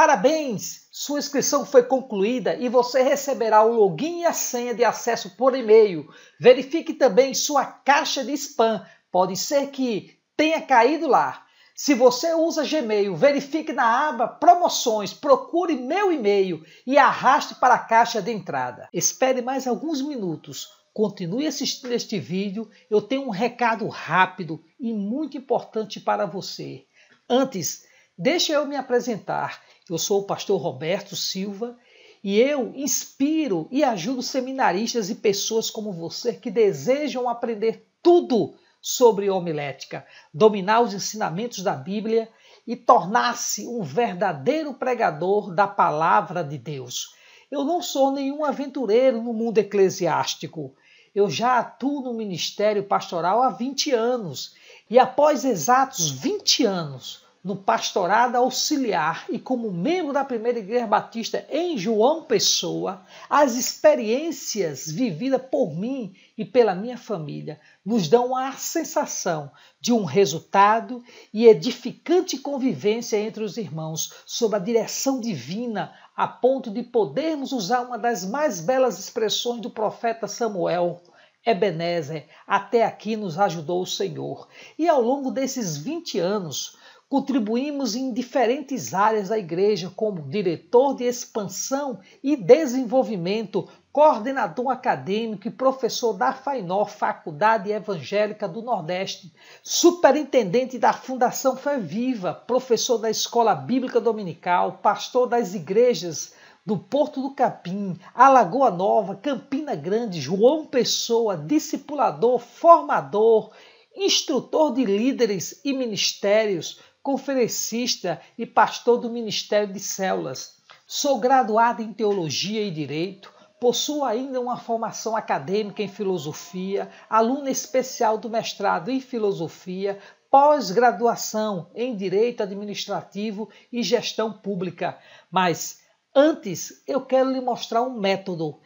Parabéns! Sua inscrição foi concluída e você receberá o login e a senha de acesso por e-mail. Verifique também sua caixa de spam, pode ser que tenha caído lá. Se você usa Gmail, verifique na aba Promoções, procure meu e-mail e arraste para a caixa de entrada. Espere mais alguns minutos, continue assistindo este vídeo. Eu tenho um recado rápido e muito importante para você. Antes, Deixa eu me apresentar. Eu sou o pastor Roberto Silva e eu inspiro e ajudo seminaristas e pessoas como você que desejam aprender tudo sobre homilética, dominar os ensinamentos da Bíblia e tornar-se um verdadeiro pregador da palavra de Deus. Eu não sou nenhum aventureiro no mundo eclesiástico. Eu já atuo no ministério pastoral há 20 anos e após exatos 20 anos, no pastorado auxiliar e como membro da Primeira Igreja Batista em João Pessoa, as experiências vividas por mim e pela minha família nos dão a sensação de um resultado e edificante convivência entre os irmãos sob a direção divina, a ponto de podermos usar uma das mais belas expressões do profeta Samuel. Ebenezer, até aqui nos ajudou o Senhor. E ao longo desses 20 anos, Contribuímos em diferentes áreas da igreja, como diretor de expansão e desenvolvimento, coordenador acadêmico e professor da FAINOR, Faculdade Evangélica do Nordeste, superintendente da Fundação Fé Viva, professor da Escola Bíblica Dominical, pastor das igrejas do Porto do Capim, Alagoa Nova, Campina Grande, João Pessoa, discipulador, formador, instrutor de líderes e ministérios, conferencista e pastor do Ministério de Células. Sou graduado em Teologia e Direito, possuo ainda uma formação acadêmica em Filosofia, aluna especial do mestrado em Filosofia, pós-graduação em Direito Administrativo e Gestão Pública. Mas antes eu quero lhe mostrar um método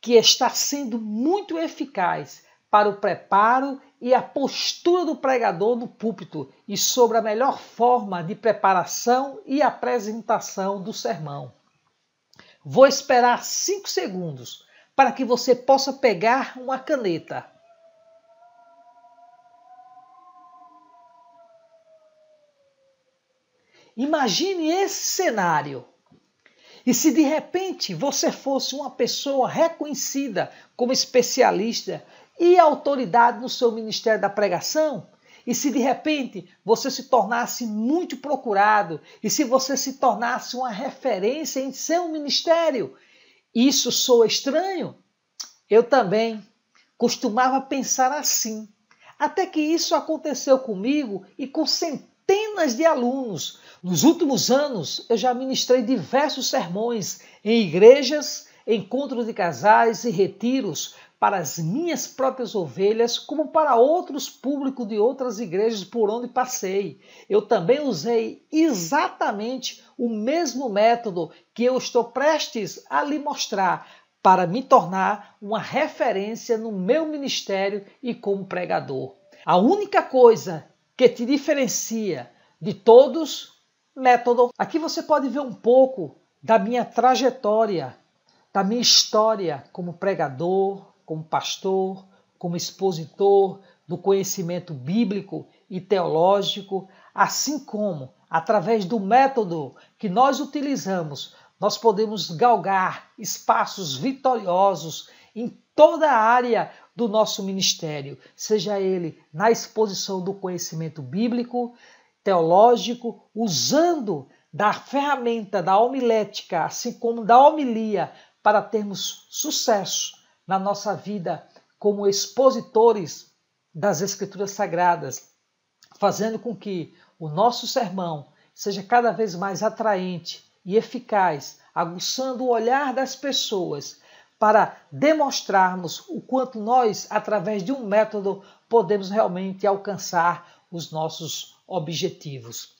que está sendo muito eficaz para o preparo e a postura do pregador no púlpito e sobre a melhor forma de preparação e apresentação do sermão. Vou esperar cinco segundos para que você possa pegar uma caneta. Imagine esse cenário. E se de repente você fosse uma pessoa reconhecida como especialista e autoridade no seu ministério da pregação? E se de repente você se tornasse muito procurado, e se você se tornasse uma referência em seu ministério, isso soa estranho? Eu também costumava pensar assim, até que isso aconteceu comigo e com centenas de alunos. Nos últimos anos, eu já ministrei diversos sermões em igrejas, encontros de casais e retiros, para as minhas próprias ovelhas, como para outros públicos de outras igrejas por onde passei. Eu também usei exatamente o mesmo método que eu estou prestes a lhe mostrar para me tornar uma referência no meu ministério e como pregador. A única coisa que te diferencia de todos, método. Aqui você pode ver um pouco da minha trajetória, da minha história como pregador, como pastor, como expositor do conhecimento bíblico e teológico, assim como, através do método que nós utilizamos, nós podemos galgar espaços vitoriosos em toda a área do nosso ministério, seja ele na exposição do conhecimento bíblico, teológico, usando da ferramenta da homilética, assim como da homilia, para termos sucesso na nossa vida como expositores das Escrituras Sagradas, fazendo com que o nosso sermão seja cada vez mais atraente e eficaz, aguçando o olhar das pessoas para demonstrarmos o quanto nós, através de um método, podemos realmente alcançar os nossos objetivos.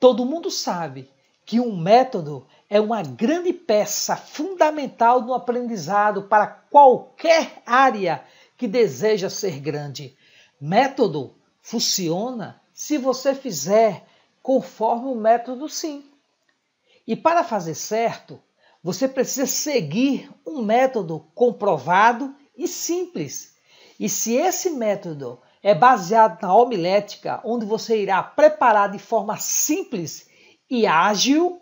Todo mundo sabe que um método é uma grande peça fundamental no aprendizado para qualquer área que deseja ser grande. Método funciona se você fizer conforme o método sim. E para fazer certo, você precisa seguir um método comprovado e simples. E se esse método é baseado na homilética, onde você irá preparar de forma simples e ágil.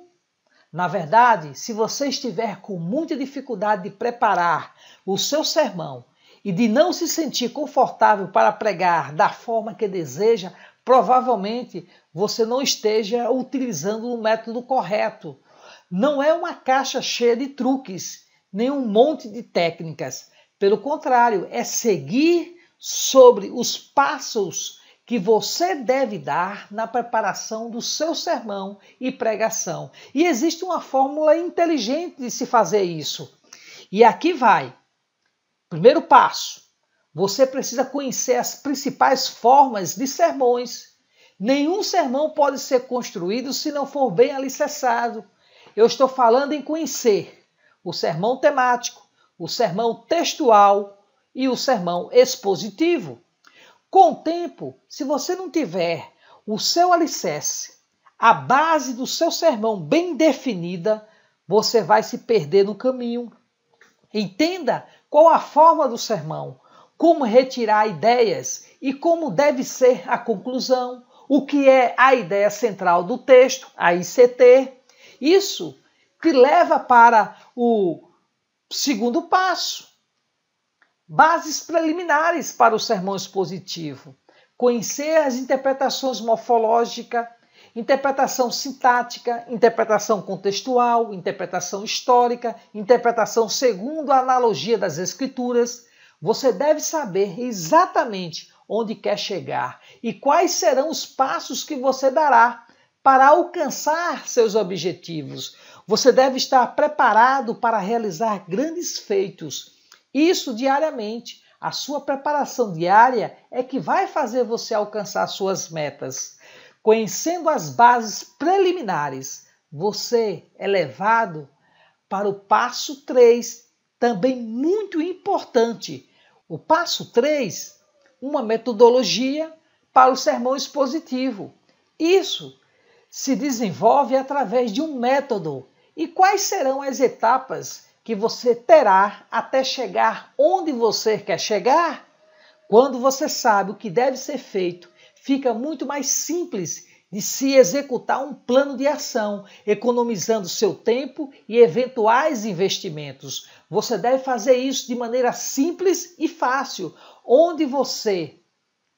Na verdade, se você estiver com muita dificuldade de preparar o seu sermão e de não se sentir confortável para pregar da forma que deseja, provavelmente você não esteja utilizando o método correto. Não é uma caixa cheia de truques, nem um monte de técnicas. Pelo contrário, é seguir sobre os passos que você deve dar na preparação do seu sermão e pregação. E existe uma fórmula inteligente de se fazer isso. E aqui vai. Primeiro passo: você precisa conhecer as principais formas de sermões. Nenhum sermão pode ser construído se não for bem alicerçado. Eu estou falando em conhecer o sermão temático, o sermão textual e o sermão expositivo. Com o tempo, se você não tiver o seu alicerce, a base do seu sermão bem definida, você vai se perder no caminho. Entenda qual a forma do sermão, como retirar ideias e como deve ser a conclusão, o que é a ideia central do texto, a ICT. Isso te leva para o segundo passo, Bases preliminares para o sermão expositivo: conhecer as interpretações morfológica, interpretação sintática, interpretação contextual, interpretação histórica, interpretação segundo a analogia das escrituras. Você deve saber exatamente onde quer chegar e quais serão os passos que você dará para alcançar seus objetivos. Você deve estar preparado para realizar grandes feitos isso diariamente. A sua preparação diária é que vai fazer você alcançar suas metas. Conhecendo as bases preliminares, você é levado para o passo 3, também muito importante. O passo 3, uma metodologia para o sermão expositivo. Isso se desenvolve através de um método. E quais serão as etapas que você terá até chegar onde você quer chegar? Quando você sabe o que deve ser feito, fica muito mais simples de se executar um plano de ação, economizando seu tempo e eventuais investimentos. Você deve fazer isso de maneira simples e fácil, onde você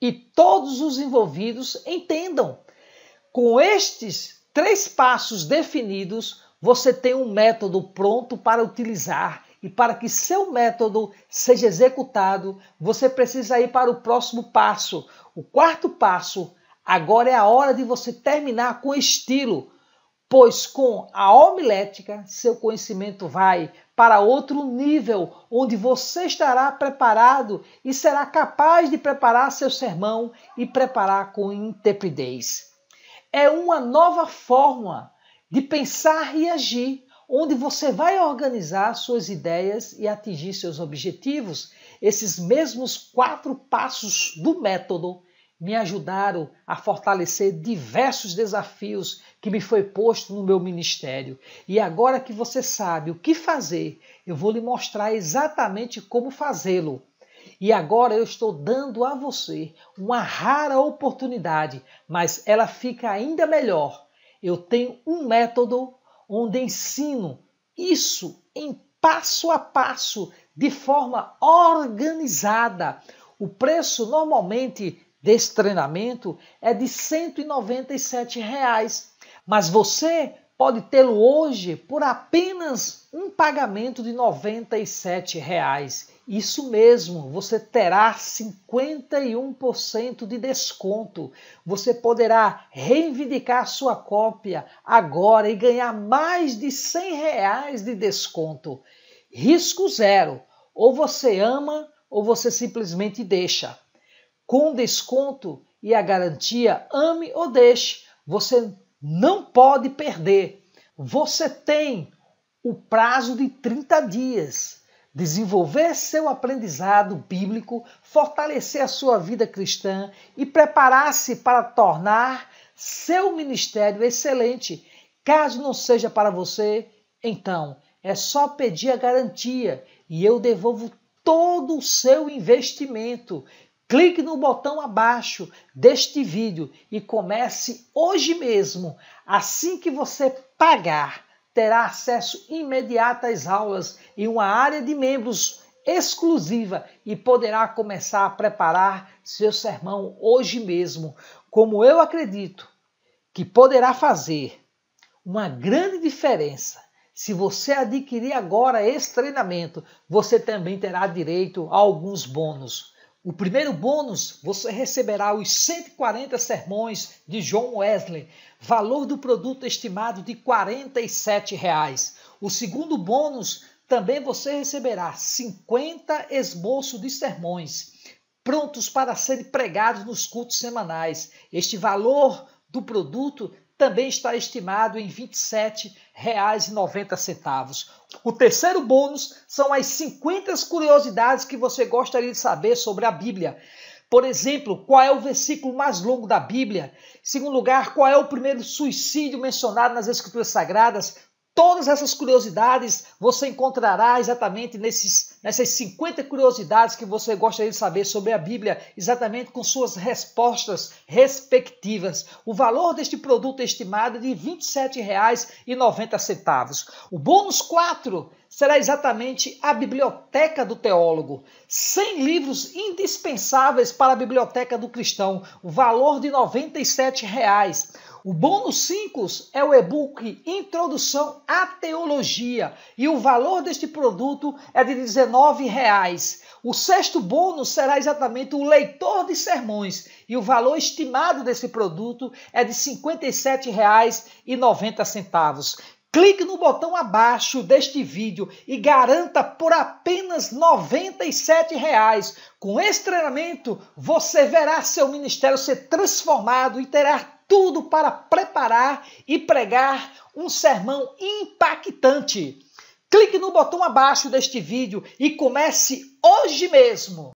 e todos os envolvidos entendam. Com estes três passos definidos, você tem um método pronto para utilizar. E para que seu método seja executado, você precisa ir para o próximo passo. O quarto passo, agora é a hora de você terminar com estilo, pois com a homilética, seu conhecimento vai para outro nível, onde você estará preparado e será capaz de preparar seu sermão e preparar com intrepidez. É uma nova forma de pensar e agir, onde você vai organizar suas ideias e atingir seus objetivos. Esses mesmos quatro passos do método me ajudaram a fortalecer diversos desafios que me foi posto no meu ministério. E agora que você sabe o que fazer, eu vou lhe mostrar exatamente como fazê-lo. E agora eu estou dando a você uma rara oportunidade, mas ela fica ainda melhor eu tenho um método onde ensino isso em passo a passo, de forma organizada. O preço normalmente desse treinamento é de R$ 197, reais, mas você pode tê-lo hoje por apenas um pagamento de R$ 97. Reais. Isso mesmo, você terá 51% de desconto. Você poderá reivindicar sua cópia agora e ganhar mais de 100 reais de desconto. Risco zero. Ou você ama ou você simplesmente deixa. Com desconto e a garantia ame ou deixe, você não pode perder. Você tem o prazo de 30 dias desenvolver seu aprendizado bíblico, fortalecer a sua vida cristã e preparar-se para tornar seu ministério excelente. Caso não seja para você, então é só pedir a garantia e eu devolvo todo o seu investimento. Clique no botão abaixo deste vídeo e comece hoje mesmo, assim que você pagar terá acesso imediato às aulas e uma área de membros exclusiva e poderá começar a preparar seu sermão hoje mesmo, como eu acredito que poderá fazer uma grande diferença. Se você adquirir agora esse treinamento, você também terá direito a alguns bônus. O primeiro bônus, você receberá os 140 sermões de John Wesley, valor do produto estimado de R$ 47,00. O segundo bônus, também você receberá 50 esboços de sermões, prontos para serem pregados nos cultos semanais. Este valor do produto também está estimado em R$ 27,90. O terceiro bônus são as 50 curiosidades que você gostaria de saber sobre a Bíblia. Por exemplo, qual é o versículo mais longo da Bíblia? Em segundo lugar, qual é o primeiro suicídio mencionado nas Escrituras Sagradas? Todas essas curiosidades você encontrará exatamente nesses, nessas 50 curiosidades que você gostaria de saber sobre a Bíblia, exatamente com suas respostas respectivas. O valor deste produto é estimado de R$ 27,90. O bônus 4 será exatamente a Biblioteca do Teólogo. 100 livros indispensáveis para a Biblioteca do Cristão, o valor de R$ 97. Reais. O bônus 5 é o e-book Introdução à Teologia e o valor deste produto é de R$ 19,00. O sexto bônus será exatamente o leitor de sermões e o valor estimado desse produto é de R$ 57,90. Clique no botão abaixo deste vídeo e garanta por apenas R$ 97,00. Com esse treinamento, você verá seu ministério ser transformado e terá tudo para preparar e pregar um sermão impactante. Clique no botão abaixo deste vídeo e comece hoje mesmo!